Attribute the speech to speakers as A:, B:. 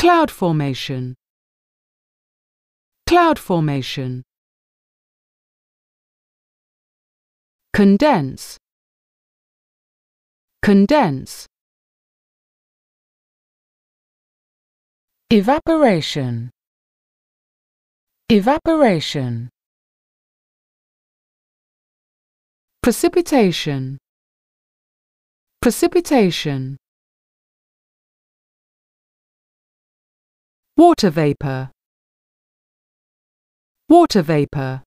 A: Cloud formation. Cloud formation. Condense. Condense. Evaporation. Evaporation. Precipitation. Precipitation. Water vapor. Water vapor.